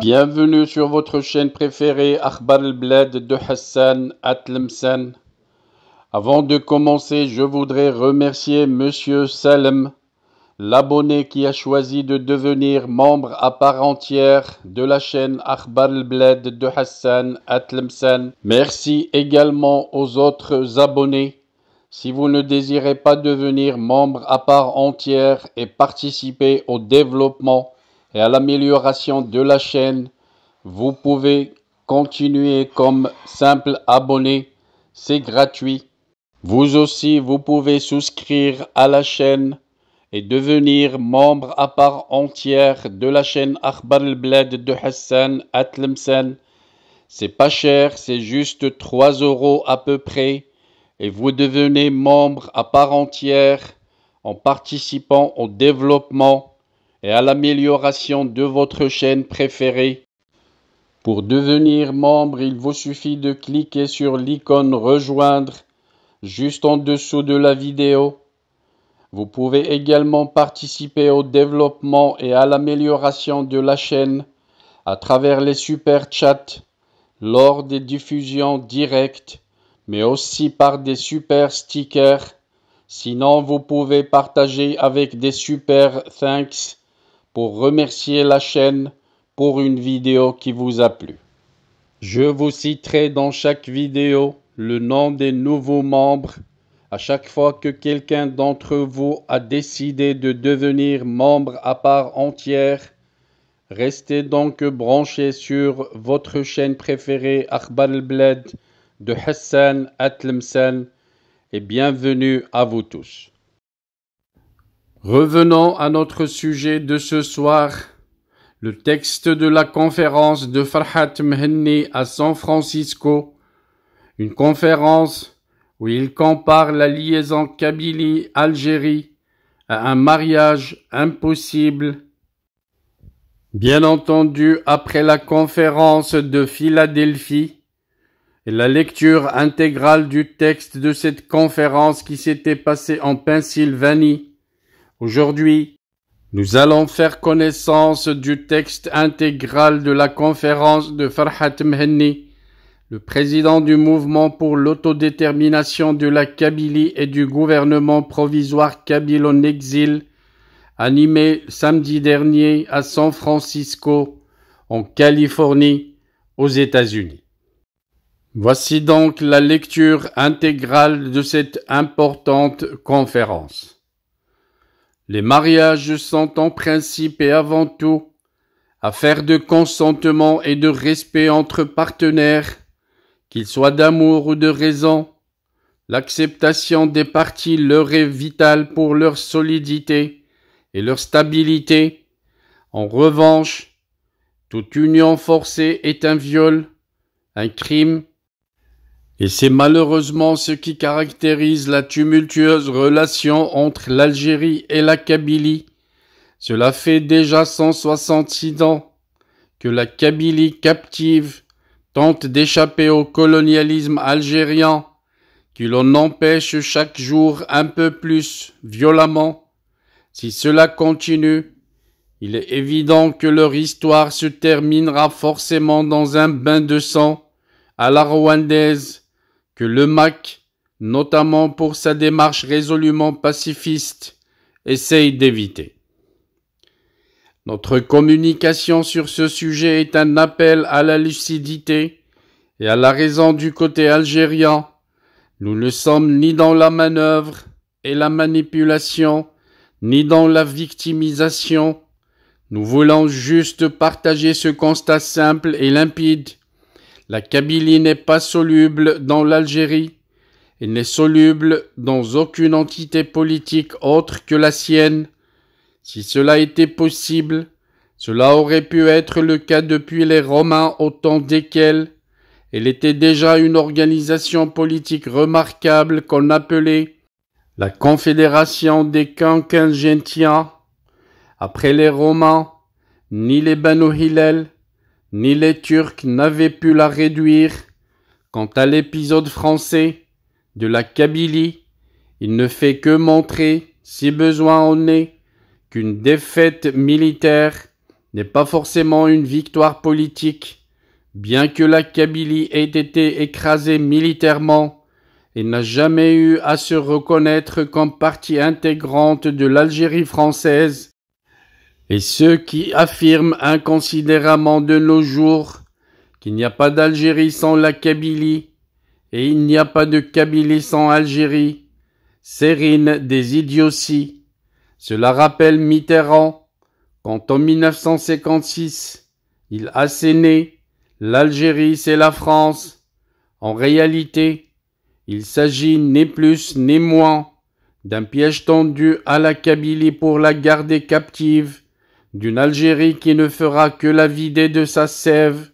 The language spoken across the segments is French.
Bienvenue sur votre chaîne préférée Akhbar bled de Hassan Atlemsen. Avant de commencer, je voudrais remercier Monsieur Salem, l'abonné qui a choisi de devenir membre à part entière de la chaîne Akhbar bled de Hassan Atlemsen. Merci également aux autres abonnés. Si vous ne désirez pas devenir membre à part entière et participer au développement et à l'amélioration de la chaîne, vous pouvez continuer comme simple abonné. C'est gratuit. Vous aussi, vous pouvez souscrire à la chaîne et devenir membre à part entière de la chaîne Akhbar bled de Hassan Atlemsen. C'est pas cher, c'est juste 3 euros à peu près et vous devenez membre à part entière en participant au développement et à l'amélioration de votre chaîne préférée. Pour devenir membre, il vous suffit de cliquer sur l'icône Rejoindre juste en dessous de la vidéo. Vous pouvez également participer au développement et à l'amélioration de la chaîne à travers les super chats, lors des diffusions directes, mais aussi par des super stickers. Sinon, vous pouvez partager avec des super thanks pour remercier la chaîne pour une vidéo qui vous a plu. Je vous citerai dans chaque vidéo le nom des nouveaux membres à chaque fois que quelqu'un d'entre vous a décidé de devenir membre à part entière. Restez donc branchés sur votre chaîne préférée akhbar bled de Hassan Atlemsen et bienvenue à vous tous. Revenons à notre sujet de ce soir, le texte de la conférence de Farhat Mhenni à San Francisco, une conférence où il compare la liaison Kabylie-Algérie à un mariage impossible. Bien entendu, après la conférence de Philadelphie et la lecture intégrale du texte de cette conférence qui s'était passée en Pennsylvanie, Aujourd'hui, nous allons faire connaissance du texte intégral de la conférence de Farhat Mhenni, le président du mouvement pour l'autodétermination de la Kabylie et du gouvernement provisoire kabyle en exil, animé samedi dernier à San Francisco, en Californie, aux États-Unis. Voici donc la lecture intégrale de cette importante conférence. Les mariages sont en principe et avant tout affaires de consentement et de respect entre partenaires, qu'ils soient d'amour ou de raison. L'acceptation des parties leur est vitale pour leur solidité et leur stabilité. En revanche, toute union forcée est un viol, un crime et c'est malheureusement ce qui caractérise la tumultueuse relation entre l'Algérie et la Kabylie. Cela fait déjà soixante-six ans que la Kabylie captive tente d'échapper au colonialisme algérien, qui l'on empêche chaque jour un peu plus violemment. Si cela continue, il est évident que leur histoire se terminera forcément dans un bain de sang à la rwandaise que le MAC, notamment pour sa démarche résolument pacifiste, essaye d'éviter. Notre communication sur ce sujet est un appel à la lucidité et à la raison du côté algérien. Nous ne sommes ni dans la manœuvre et la manipulation, ni dans la victimisation. Nous voulons juste partager ce constat simple et limpide la Kabylie n'est pas soluble dans l'Algérie. Elle n'est soluble dans aucune entité politique autre que la sienne. Si cela était possible, cela aurait pu être le cas depuis les Romains au temps desquels elle était déjà une organisation politique remarquable qu'on appelait la Confédération des Quinquingentiens. Après les Romains, ni les Banu Hillel, ni les Turcs n'avaient pu la réduire. Quant à l'épisode français de la Kabylie, il ne fait que montrer, si besoin en est, qu'une défaite militaire n'est pas forcément une victoire politique. Bien que la Kabylie ait été écrasée militairement et n'a jamais eu à se reconnaître comme partie intégrante de l'Algérie française, et ceux qui affirment inconsidérément de nos jours qu'il n'y a pas d'Algérie sans la Kabylie, et il n'y a pas de Kabylie sans Algérie, sérine des idioties. Cela rappelle Mitterrand, quand en 1956, il assénait L'Algérie, c'est la France. En réalité, il s'agit ni plus ni moins d'un piège tendu à la Kabylie pour la garder captive d'une Algérie qui ne fera que la vider de sa sève,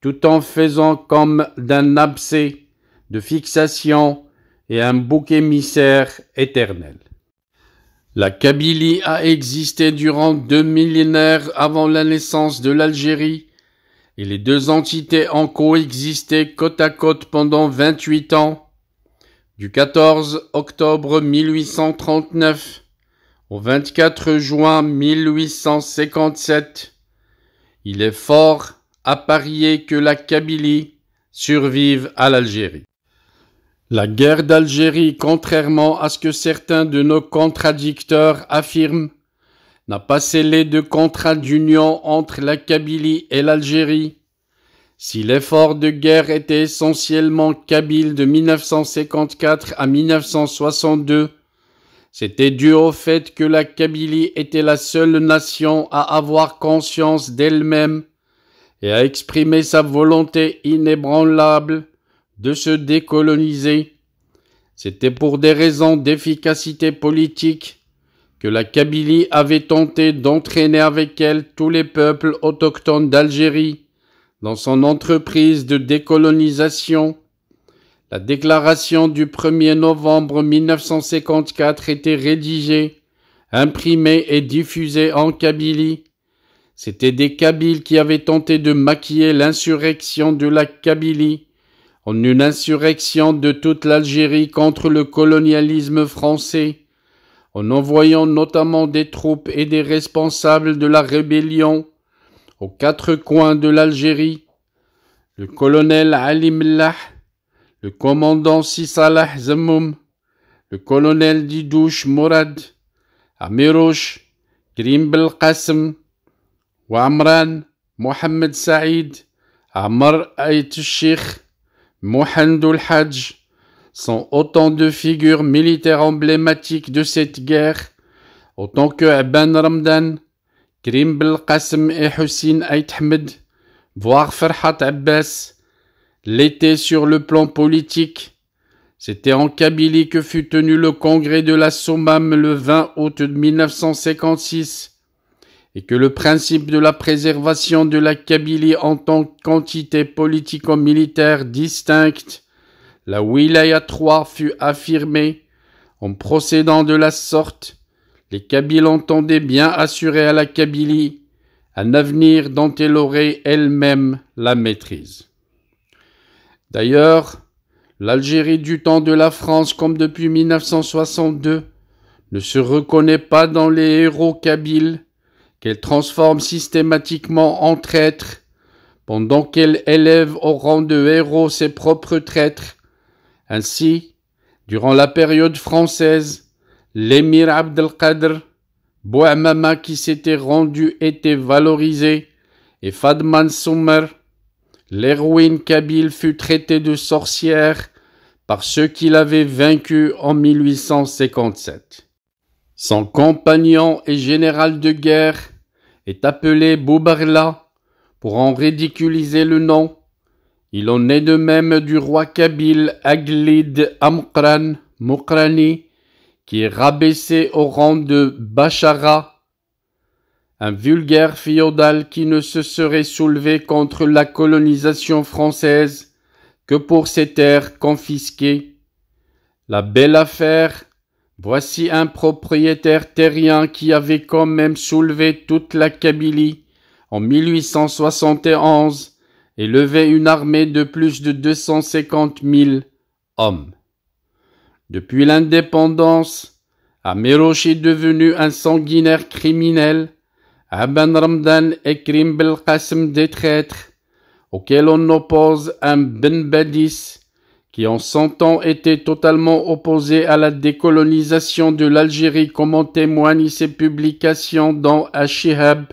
tout en faisant comme d'un abcès de fixation et un bouc émissaire éternel. La Kabylie a existé durant deux millénaires avant la naissance de l'Algérie, et les deux entités ont coexisté côte à côte pendant 28 ans, du 14 octobre 1839 au 24 juin 1857, il est fort à parier que la Kabylie survive à l'Algérie. La guerre d'Algérie, contrairement à ce que certains de nos contradicteurs affirment, n'a pas scellé de contrat d'union entre la Kabylie et l'Algérie. Si l'effort de guerre était essentiellement kabyle de 1954 à 1962, c'était dû au fait que la Kabylie était la seule nation à avoir conscience d'elle-même et à exprimer sa volonté inébranlable de se décoloniser. C'était pour des raisons d'efficacité politique que la Kabylie avait tenté d'entraîner avec elle tous les peuples autochtones d'Algérie dans son entreprise de décolonisation la déclaration du 1er novembre 1954 était rédigée, imprimée et diffusée en Kabylie. C'était des Kabyles qui avaient tenté de maquiller l'insurrection de la Kabylie en une insurrection de toute l'Algérie contre le colonialisme français, en envoyant notamment des troupes et des responsables de la rébellion aux quatre coins de l'Algérie. Le colonel Ali le commandant Sisalah Zemoum, le colonel Didouche Mourad, Amirouche, Grimbel Qasim, Wamran, Mohamed Saïd, Amr Ait Shikh, Mohandoul Hajj sont autant de figures militaires emblématiques de cette guerre, autant que Aban Ramdan, Grimbel Qasim et Hussein Ait Ahmed, voire Farhat Abbas, L'été sur le plan politique. C'était en Kabylie que fut tenu le congrès de la SOMAM le 20 août 1956 et que le principe de la préservation de la Kabylie en tant qu'entité politico-militaire distincte, la Wilaya 3 fut affirmé En procédant de la sorte, les Kabyles entendaient bien assurer à la Kabylie un avenir dont elle aurait elle-même la maîtrise. D'ailleurs, l'Algérie du temps de la France comme depuis 1962 ne se reconnaît pas dans les héros kabyles qu'elle transforme systématiquement en traîtres, pendant qu'elle élève au rang de héros ses propres traîtres. Ainsi, durant la période française, l'émir Abdelkader, Bouamama qui s'était rendu était valorisé, et Fadman Soumer, l'héroïne kabyle fut traitée de sorcière par ceux qui l'avaient vaincue en 1857. Son compagnon et général de guerre est appelé Boubarla pour en ridiculiser le nom. Il en est de même du roi kabyle Aglid Amkran Mokrani, qui est rabaissé au rang de Bachara un vulgaire féodal qui ne se serait soulevé contre la colonisation française que pour ses terres confisquées. La belle affaire, voici un propriétaire terrien qui avait quand même soulevé toute la Kabylie en 1871 et levé une armée de plus de 250 000 hommes. Depuis l'indépendance, Améroche est devenu un sanguinaire criminel Aben Ramdan Ekrim Qasem des traîtres, auxquels on oppose un Ben Badis, qui en cent ans était totalement opposé à la décolonisation de l'Algérie, comme en témoignent ses publications dans Ashihab.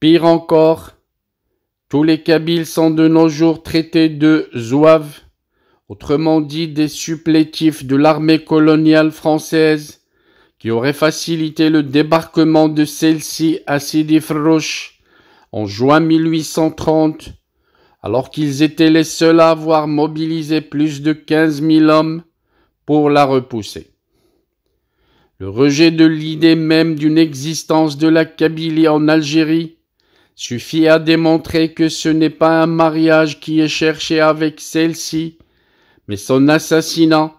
Pire encore, tous les Kabyles sont de nos jours traités de zouaves, autrement dit des supplétifs de l'armée coloniale française, qui aurait facilité le débarquement de celle-ci à Sidi en juin 1830, alors qu'ils étaient les seuls à avoir mobilisé plus de 15 000 hommes pour la repousser. Le rejet de l'idée même d'une existence de la Kabylie en Algérie suffit à démontrer que ce n'est pas un mariage qui est cherché avec celle-ci, mais son assassinat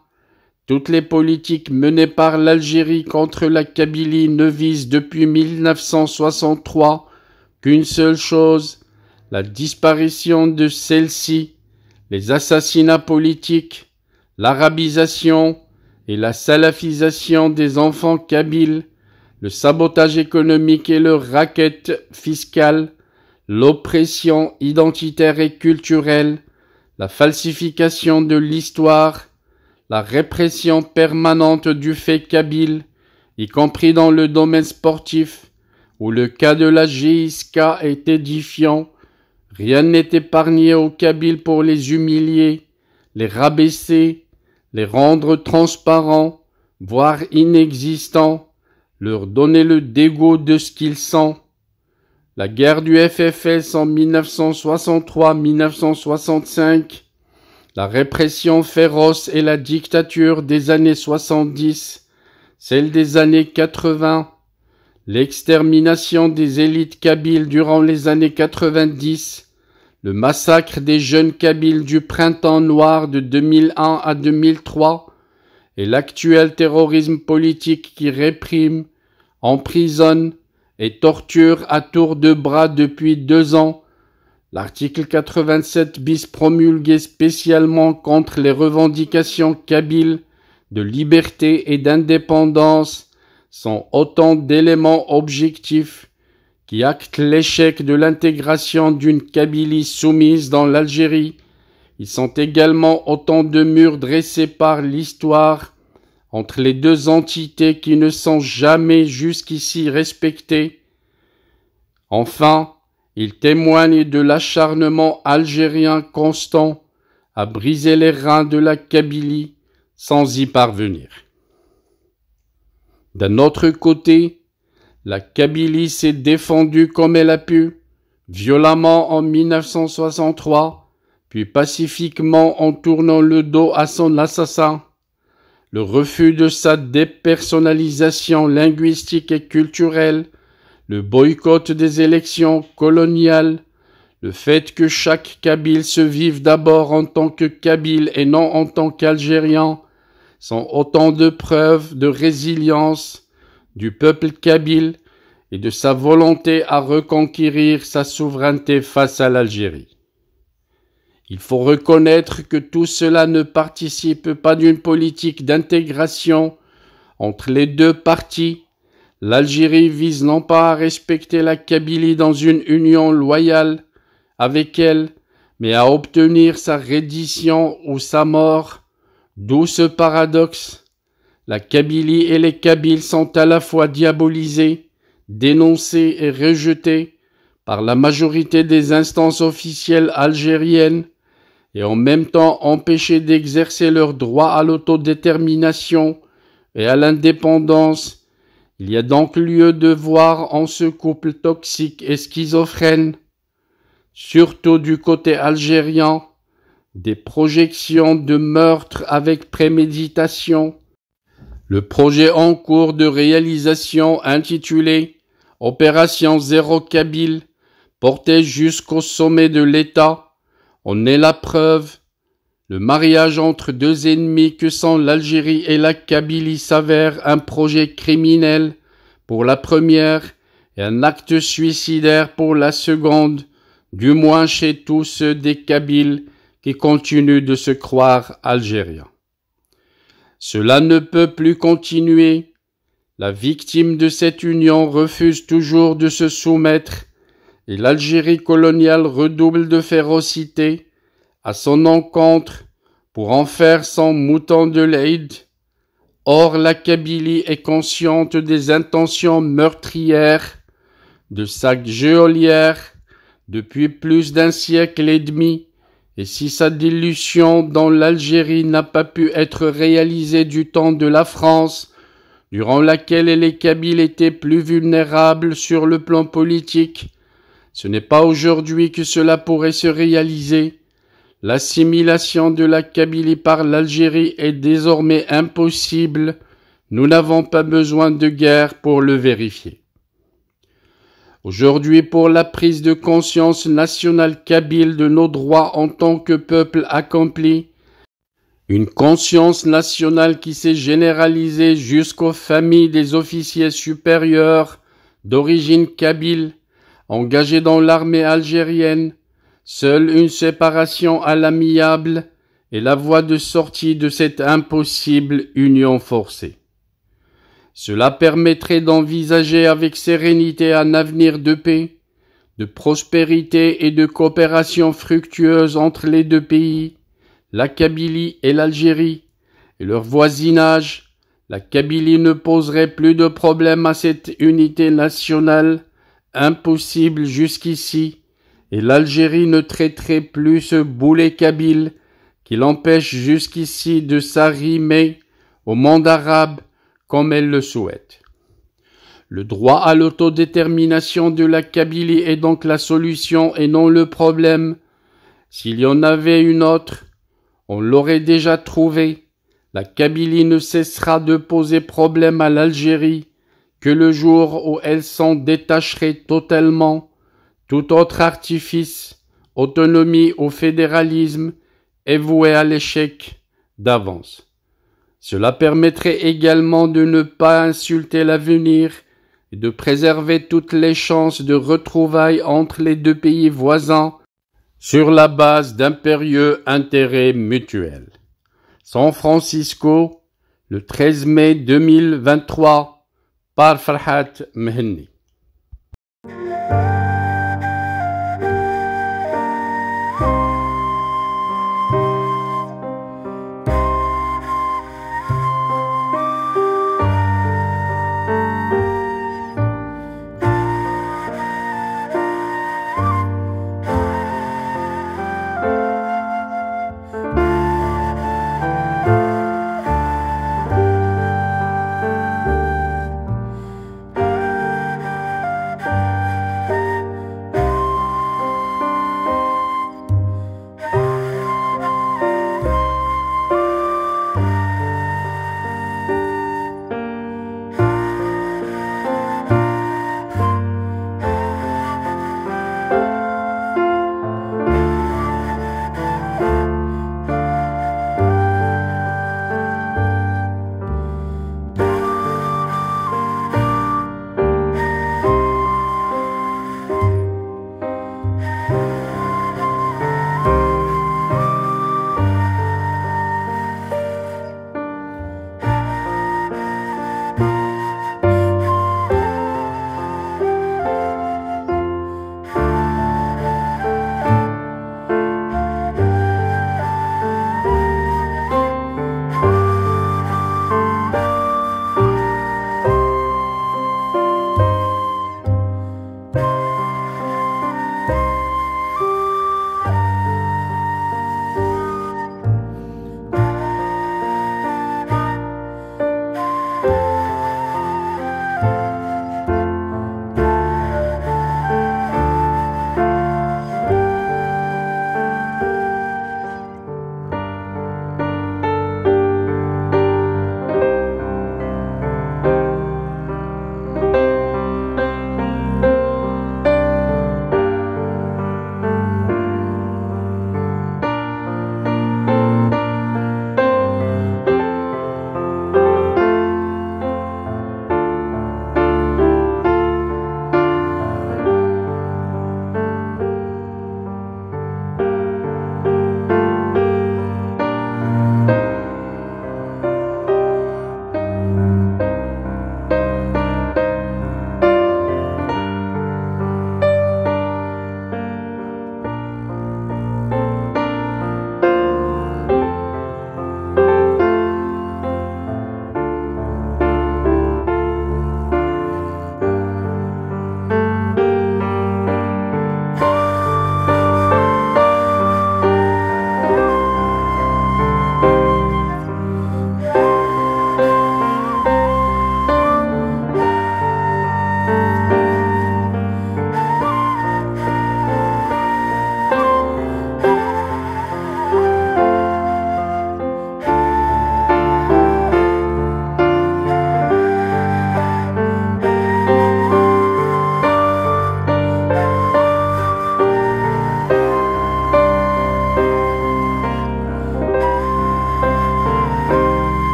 toutes les politiques menées par l'Algérie contre la Kabylie ne visent depuis 1963 qu'une seule chose, la disparition de celle-ci, les assassinats politiques, l'arabisation et la salafisation des enfants kabyles, le sabotage économique et le racket fiscal, l'oppression identitaire et culturelle, la falsification de l'histoire, la répression permanente du fait kabyle, y compris dans le domaine sportif, où le cas de la G.I.S.K. est édifiant, rien n'est épargné au Kabyle pour les humilier, les rabaisser, les rendre transparents, voire inexistants, leur donner le dégoût de ce qu'ils sont. La guerre du FFS en 1963-1965 la répression féroce et la dictature des années 70, celle des années 80, l'extermination des élites kabyles durant les années 90, le massacre des jeunes kabyles du printemps noir de 2001 à 2003 et l'actuel terrorisme politique qui réprime, emprisonne et torture à tour de bras depuis deux ans L'article 87 bis promulgué spécialement contre les revendications kabyles de liberté et d'indépendance sont autant d'éléments objectifs qui actent l'échec de l'intégration d'une Kabylie soumise dans l'Algérie. Ils sont également autant de murs dressés par l'histoire entre les deux entités qui ne sont jamais jusqu'ici respectées. Enfin, il témoigne de l'acharnement algérien constant à briser les reins de la Kabylie sans y parvenir. D'un autre côté, la Kabylie s'est défendue comme elle a pu, violemment en 1963, puis pacifiquement en tournant le dos à son assassin. Le refus de sa dépersonnalisation linguistique et culturelle le boycott des élections coloniales, le fait que chaque Kabyle se vive d'abord en tant que Kabyle et non en tant qu'Algérien sont autant de preuves de résilience du peuple Kabyle et de sa volonté à reconquérir sa souveraineté face à l'Algérie. Il faut reconnaître que tout cela ne participe pas d'une politique d'intégration entre les deux parties, L'Algérie vise non pas à respecter la Kabylie dans une union loyale avec elle, mais à obtenir sa reddition ou sa mort, d'où ce paradoxe. La Kabylie et les Kabyles sont à la fois diabolisés, dénoncés et rejetés par la majorité des instances officielles algériennes, et en même temps empêchés d'exercer leur droit à l'autodétermination et à l'indépendance il y a donc lieu de voir en ce couple toxique et schizophrène, surtout du côté algérien, des projections de meurtre avec préméditation. Le projet en cours de réalisation intitulé Opération Zéro Kabyle, porté jusqu'au sommet de l'État, en est la preuve le mariage entre deux ennemis que sont l'Algérie et la Kabylie s'avère un projet criminel pour la première et un acte suicidaire pour la seconde, du moins chez tous ceux des Kabyles qui continuent de se croire algériens. Cela ne peut plus continuer. La victime de cette union refuse toujours de se soumettre et l'Algérie coloniale redouble de férocité à son encontre pour en faire son mouton de l'aide. Or la Kabylie est consciente des intentions meurtrières de sa géolière depuis plus d'un siècle et demi, et si sa dilution dans l'Algérie n'a pas pu être réalisée du temps de la France, durant laquelle les Kabyles étaient plus vulnérables sur le plan politique, ce n'est pas aujourd'hui que cela pourrait se réaliser. L'assimilation de la Kabylie par l'Algérie est désormais impossible. Nous n'avons pas besoin de guerre pour le vérifier. Aujourd'hui, pour la prise de conscience nationale kabyle de nos droits en tant que peuple accompli, une conscience nationale qui s'est généralisée jusqu'aux familles des officiers supérieurs d'origine kabyle engagés dans l'armée algérienne, Seule une séparation à l'amiable est la voie de sortie de cette impossible union forcée. Cela permettrait d'envisager avec sérénité un avenir de paix, de prospérité et de coopération fructueuse entre les deux pays, la Kabylie et l'Algérie, et leur voisinage, la Kabylie ne poserait plus de problème à cette unité nationale, impossible jusqu'ici, et l'Algérie ne traiterait plus ce boulet kabyle qui l'empêche jusqu'ici de s'arrimer au monde arabe comme elle le souhaite. Le droit à l'autodétermination de la Kabylie est donc la solution et non le problème. S'il y en avait une autre, on l'aurait déjà trouvée. La Kabylie ne cessera de poser problème à l'Algérie que le jour où elle s'en détacherait totalement tout autre artifice, autonomie ou fédéralisme est voué à l'échec d'avance. Cela permettrait également de ne pas insulter l'avenir et de préserver toutes les chances de retrouvailles entre les deux pays voisins sur la base d'impérieux intérêts mutuels. San Francisco, le 13 mai 2023, par Farhat Mehni.